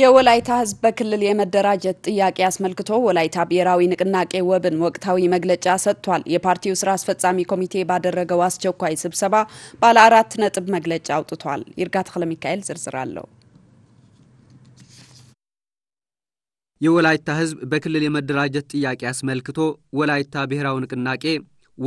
የወላይታ ሕዝብ በክልል የመደራጀት ጥያቄ አስመልክቶ ወላይታ ብሔራዊ ንቅናቄ ወብን ወቅታዊ መግለጫ ሰጥቷል። የፓርቲው ስራ አስፈጻሚ ኮሚቴ ባደረገው አስቸኳይ ስብሰባ ባለ አራት ነጥብ መግለጫ አውጥቷል። ይርጋ ተክለ ሚካኤል ዝርዝር አለው። የወላይታ ሕዝብ በክልል የመደራጀት ጥያቄ አስመልክቶ ወላይታ ብሔራዊ ንቅናቄ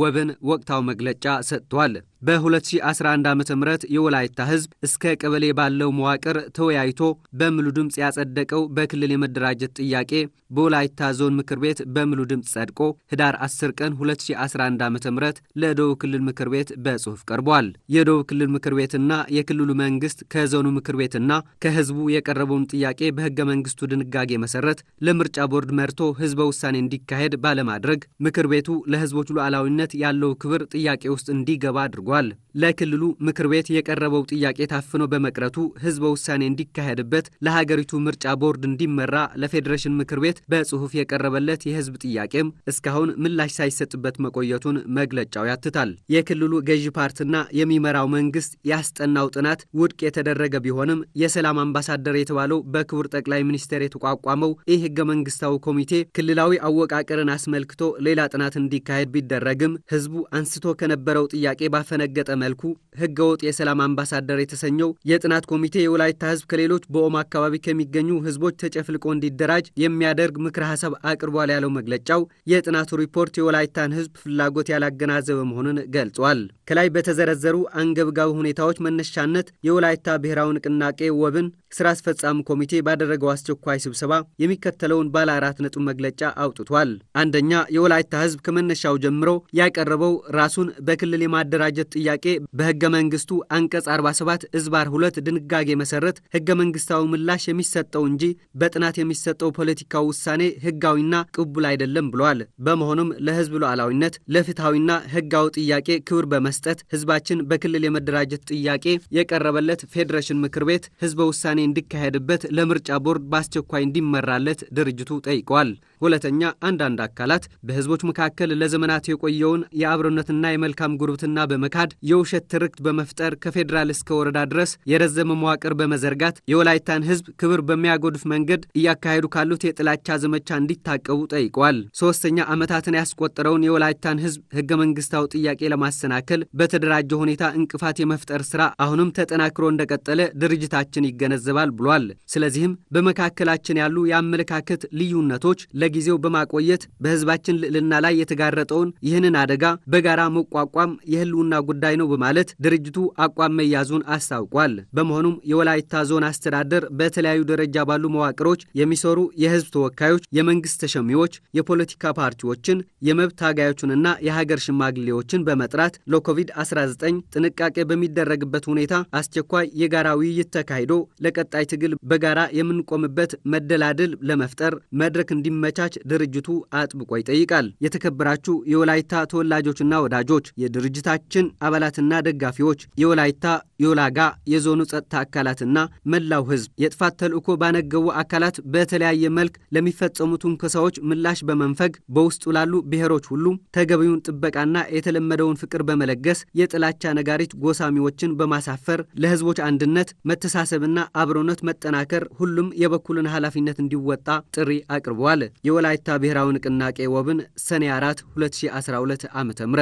ወብን ወቅታዊ መግለጫ ሰጥቷል። በ2011 ዓ ም የወላይታ ህዝብ እስከ ቀበሌ ባለው መዋቅር ተወያይቶ በምሉ ድምፅ ያጸደቀው በክልል የመደራጀት ጥያቄ በወላይታ ዞን ምክር ቤት በሙሉ ድምፅ ጸድቆ ህዳር 10 ቀን 2011 ዓ ም ለደቡብ ክልል ምክር ቤት በጽሑፍ ቀርቧል። የደቡብ ክልል ምክር ቤትና የክልሉ መንግስት ከዞኑ ምክር ቤትና ከህዝቡ የቀረበውን ጥያቄ በህገ መንግስቱ ድንጋጌ መሰረት ለምርጫ ቦርድ መርቶ ህዝበ ውሳኔ እንዲካሄድ ባለማድረግ ምክር ቤቱ ለህዝቦች ሉዓላዊነት ያለው ክብር ጥያቄ ውስጥ እንዲገባ አድርጓል። አድርጓል። ለክልሉ ምክር ቤት የቀረበው ጥያቄ ታፍኖ በመቅረቱ ህዝበ ውሳኔ እንዲካሄድበት ለሀገሪቱ ምርጫ ቦርድ እንዲመራ ለፌዴሬሽን ምክር ቤት በጽሁፍ የቀረበለት የህዝብ ጥያቄም እስካሁን ምላሽ ሳይሰጥበት መቆየቱን መግለጫው ያትታል። የክልሉ ገዢ ፓርቲና የሚመራው መንግስት ያስጠናው ጥናት ውድቅ የተደረገ ቢሆንም የሰላም አምባሳደር የተባለው በክቡር ጠቅላይ ሚኒስትር የተቋቋመው ይህ ህገ መንግስታዊ ኮሚቴ ክልላዊ አወቃቀርን አስመልክቶ ሌላ ጥናት እንዲካሄድ ቢደረግም ህዝቡ አንስቶ ከነበረው ጥያቄ ባፈና በደነገጠ መልኩ ህገወጥ የሰላም አምባሳደር የተሰኘው የጥናት ኮሚቴ የወላይታ ህዝብ ከሌሎች በኦሞ አካባቢ ከሚገኙ ህዝቦች ተጨፍልቆ እንዲደራጅ የሚያደርግ ምክረ ሀሳብ አቅርቧል ያለው መግለጫው የጥናቱ ሪፖርት የወላይታን ህዝብ ፍላጎት ያላገናዘበ መሆኑን ገልጿል። ከላይ በተዘረዘሩ አንገብጋቢ ሁኔታዎች መነሻነት የወላይታ ብሔራዊ ንቅናቄ ወብን ስራ አስፈጻሚ ኮሚቴ ባደረገው አስቸኳይ ስብሰባ የሚከተለውን ባለ አራት ነጥብ መግለጫ አውጥቷል። አንደኛ የወላይታ ህዝብ ከመነሻው ጀምሮ ያቀረበው ራሱን በክልል የማደራጀት ጥያቄ በህገ መንግስቱ አንቀጽ 47 እዝባር ሁለት ድንጋጌ መሰረት ህገ መንግስታዊ ምላሽ የሚሰጠው እንጂ በጥናት የሚሰጠው ፖለቲካዊ ውሳኔ ህጋዊና ቅቡል አይደለም ብሏል። በመሆኑም ለህዝብ ሉዓላዊነት ለፍትሐዊና ህጋዊ ጥያቄ ክብር በመስጠት ህዝባችን በክልል የመደራጀት ጥያቄ የቀረበለት ፌዴሬሽን ምክር ቤት ህዝበ ውሳኔ ውሳኔ እንዲካሄድበት ለምርጫ ቦርድ በአስቸኳይ እንዲመራለት ድርጅቱ ጠይቋል። ሁለተኛ፣ አንዳንድ አካላት በህዝቦች መካከል ለዘመናት የቆየውን የአብሮነትና የመልካም ጉርብትና በመካድ የውሸት ትርክት በመፍጠር ከፌዴራል እስከ ወረዳ ድረስ የረዘመ መዋቅር በመዘርጋት የወላይታን ህዝብ ክብር በሚያጎድፍ መንገድ እያካሄዱ ካሉት የጥላቻ ዘመቻ እንዲታቀቡ ጠይቀዋል። ሶስተኛ፣ ዓመታትን ያስቆጠረውን የወላይታን ህዝብ ህገ መንግስታዊ ጥያቄ ለማሰናከል በተደራጀ ሁኔታ እንቅፋት የመፍጠር ስራ አሁንም ተጠናክሮ እንደቀጠለ ድርጅታችን ይገነዘባል ብሏል። ስለዚህም በመካከላችን ያሉ የአመለካከት ልዩነቶች ለ ለጊዜው በማቆየት በህዝባችን ልዕልና ላይ የተጋረጠውን ይህንን አደጋ በጋራ መቋቋም የህልውና ጉዳይ ነው በማለት ድርጅቱ አቋም መያዙን አስታውቋል። በመሆኑም የወላይታ ዞን አስተዳደር በተለያዩ ደረጃ ባሉ መዋቅሮች የሚሰሩ የህዝብ ተወካዮች፣ የመንግስት ተሸሚዎች፣ የፖለቲካ ፓርቲዎችን፣ የመብት ታጋዮችንና የሀገር ሽማግሌዎችን በመጥራት ለኮቪድ-19 ጥንቃቄ በሚደረግበት ሁኔታ አስቸኳይ የጋራ ውይይት ተካሂዶ ለቀጣይ ትግል በጋራ የምንቆምበት መደላድል ለመፍጠር መድረክ እንዲመቻ እንዲመቻች ድርጅቱ አጥብቆ ይጠይቃል። የተከበራችሁ የወላይታ ተወላጆችና ወዳጆች፣ የድርጅታችን አባላትና ደጋፊዎች፣ የወላይታ የወላጋ የዞኑ ጸጥታ አካላትና መላው ሕዝብ የጥፋት ተልእኮ ባነገቡ አካላት በተለያየ መልክ ለሚፈጸሙ ትንኮሳዎች ምላሽ በመንፈግ በውስጡ ላሉ ብሔሮች ሁሉ ተገቢውን ጥበቃና የተለመደውን ፍቅር በመለገስ የጥላቻ ነጋሪት ጎሳሚዎችን በማሳፈር ለህዝቦች አንድነት መተሳሰብና አብሮነት መጠናከር ሁሉም የበኩልን ኃላፊነት እንዲወጣ ጥሪ አቅርበዋል። የወላይታ ብሔራዊ ንቅናቄ ወብን ሰኔ 4 2012 ዓ ም